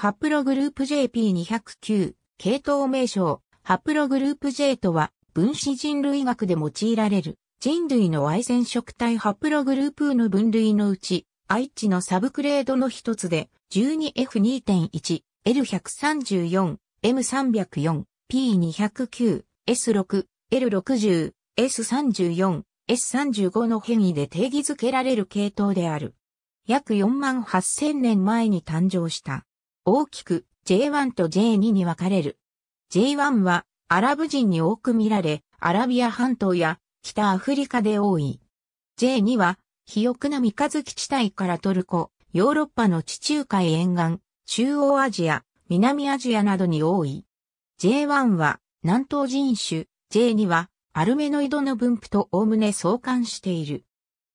ハプログループ JP209、系統名称、ハプログループ J とは、分子人類学で用いられる、人類の Y 染色体ハプログループの分類のうち、愛知のサブクレードの一つで、12F2.1、L134、M304、P209、S6、L60、S34、S35 の変異で定義づけられる系統である。約4万8000年前に誕生した。大きく J1 と J2 に分かれる。J1 はアラブ人に多く見られ、アラビア半島や北アフリカで多い。J2 は、肥沃な三日月地帯からトルコ、ヨーロッパの地中海沿岸、中央アジア、南アジアなどに多い。J1 は南東人種、J2 はアルメノイドの分布とおおむね相関している。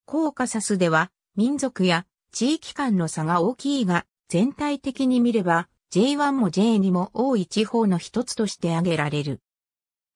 コーカサスでは民族や地域間の差が大きいが、全体的に見れば J1 も J2 も多い地方の一つとして挙げられる。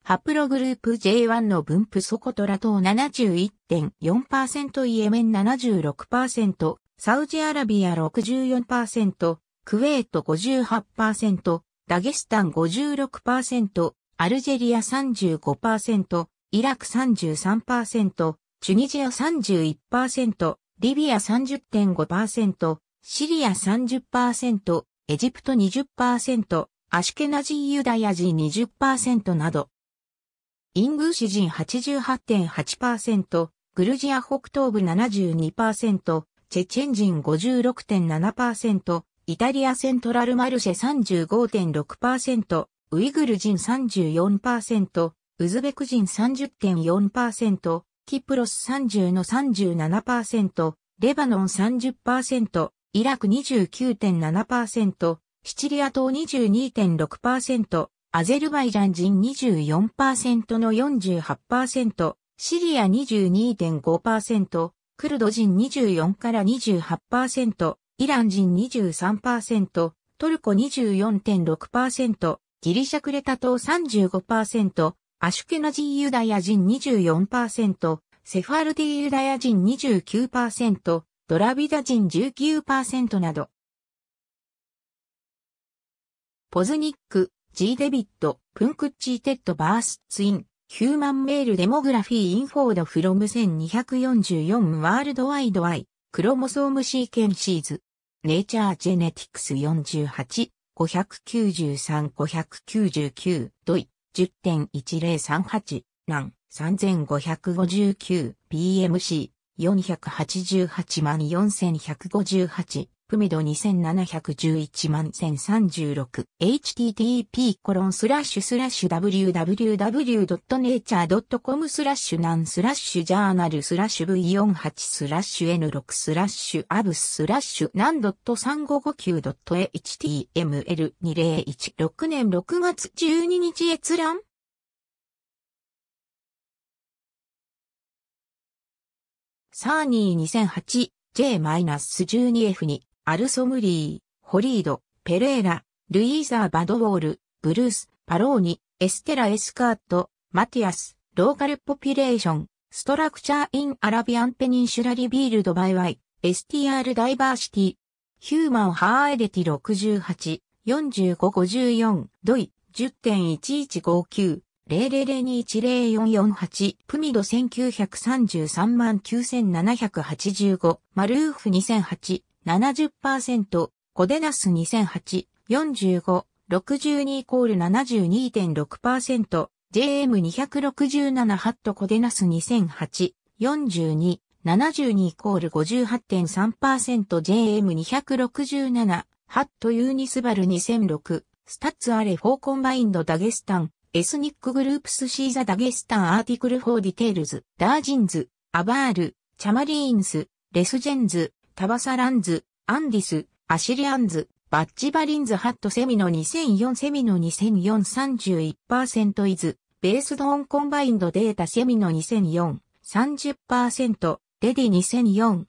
ハプログループ J1 の分布ソコトラ島71.4%イエメン76%、サウジアラビア64%、クウェート58%、ダゲスタン56%、アルジェリア35%、イラク33%、チュニジア31%、リビア30.5%、シリア30%、エジプト20%、アシケナジーユダヤ人20%など。イングーシ人88.8%、グルジア北東部72%、チェチェン人56.7%、イタリアセントラルマルシェ35.6%、ウイグル人34%、ウズベク人30.4%、キプロス30の37%、レバノン30%、イラク29.7%、シチリア島22.6%、アゼルバイジャン人24%の48%、シリア22.5%、クルド人24から28%、イラン人23%、トルコ24.6%、ギリシャクレタ島35%、アシュケナジーユダヤ人24%、セファルディユダヤ人29%、ドラビダ人19%など。ポズニック、G デビット、プンクッチーテッドバースツイン、ヒューマンメールデモグラフィーインフォードフロム1244ワールドワイドアイ、クロモソームシーケンシーズ、ネイチャージェネティクス48、593、599、ドイ、10.1038、ラン、3559、b m c 488万4158、プミド2711万1036、http コロンスラッシュスラッシュ www.nature.com スラッシュナンスラッシュジャーナルスラッシュ V48 スラッシュ N6 スラッシュアブススラッシュット .3559.html2016 年6月12日閲覧サーニー 2008J-12F に、アルソムリー、ホリード、ペレーラ、ルイーザー・バドウォール、ブルース、パローニ、エステラ・エスカート、マティアス、ローカルポピュレーション、ストラクチャー・イン・アラビアン・ペニンシュラ・リビールド・バイ・ワイ、STR ダイバーシティ、ヒューマン・ハーエデティ68、4554、ドイ、10.1159、0002104448、プミド19339785、マルーフ2008、70%、コデナス2008、45、十二イコールセント。JM267 ハットコデナス2008、42、72イコール 58.3%JM267、ハットユーニスバル2006、スタッツアレフォーコンバインドダゲスタン、エスニックグループスシーザ・ダゲスタン・アーティクル・フォー・ディテールズ、ダージンズ、アバール、チャマリーンス、レスジェンズ、タバサランズ、アンディス、アシリアンズ、バッチバリンズ・ハット・セミの2004セミの2004 31%イズ、ベースドオン・コンバインド・データセミの2004 30%、レディ2004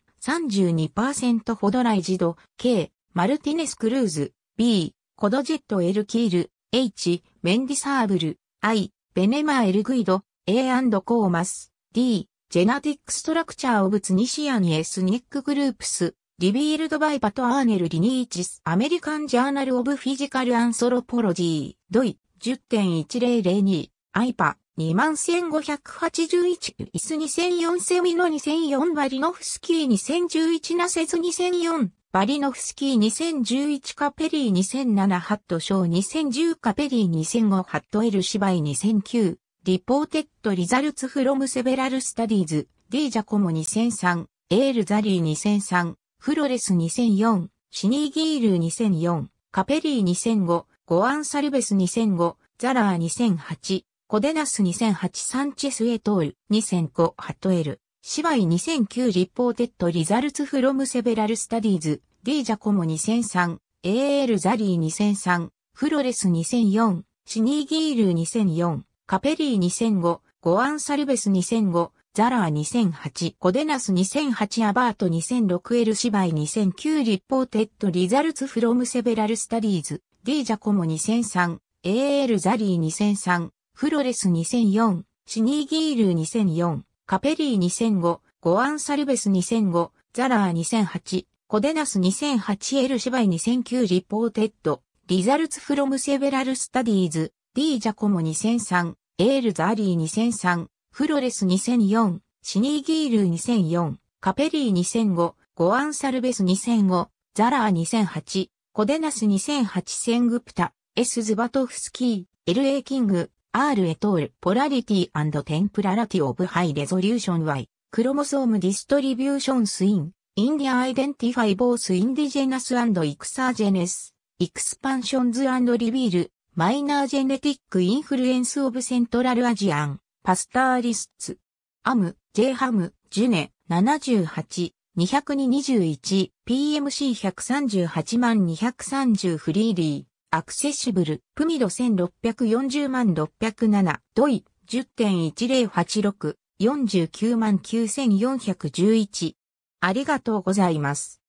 32%ホドライジド、K、マルティネス・クルーズ、B、コドジェット・エル・キール、H、メンディサーブル、I、ベネマエルグイド、A& コーマス、D、ジェナティックストラクチャーオブツニシアニエスニックグループス、リビールドバイパトアーネル・リニーチス、アメリカン・ジャーナル・オブ・フィジカル・アンソロポロジー、ドイ、10.1002、アイパ、21581、イス2004セミの2004バリノフスキー2011ナセズ2004、バリノフスキー2011カペリー2007ハットショー2010カペリー2005ハットエル芝居2009リポーテッドリザルツフロムセベラルスタディーズディージャコモ2003エールザリー2003フロレス2004シニーギール2004カペリー2005ゴアンサルベス2005ザラー2008コデナス2008サンチェスエトール2005ハットエル芝居2009リポーテッドリザルツフロムセベラルスタディーズ、D ジャコモ2003、AL ザリー2003、フロレス2004、シニーギール2004、カペリー2005、ゴアンサルベス2005、ザラー2008、コデナス2008、アバート2006、エル芝居2009、リポーテッド、リザルツフロムセベラルスタディーズ、D ジャコモ2003、AL ザリー2003、フロレス2004、シニーギール2004、カペリー2005、ゴアンサルベス2005、ザラー2008、コデナス2008エルシバイ2009リポーテッド、リザルツフロムセベラルスタディーズ、ディージャコモ2003、エールザーリー2003、フロレス2004、シニーギール2004、カペリー2005、ゴアンサルベス2005、ザラー2008、コデナス2008セングプタ、エスズバトフスキー、LA キング、R エトール、ポラリティテンプララティオブハイレゾリューション Y、クロモソームディストリビューションスイン、インディアアイデンティファイボースインディジェナスイクサージェネス、エクスパンションズリビール、マイナージェネティックインフルエンスオブセントラルアジアン、パスターリスツ、アム、ジェハム、ジュネ、78、221、PMC138 万230フリーリー。アクセシブル、プミド1640万607、ドイ、10.1086、49万9411。ありがとうございます。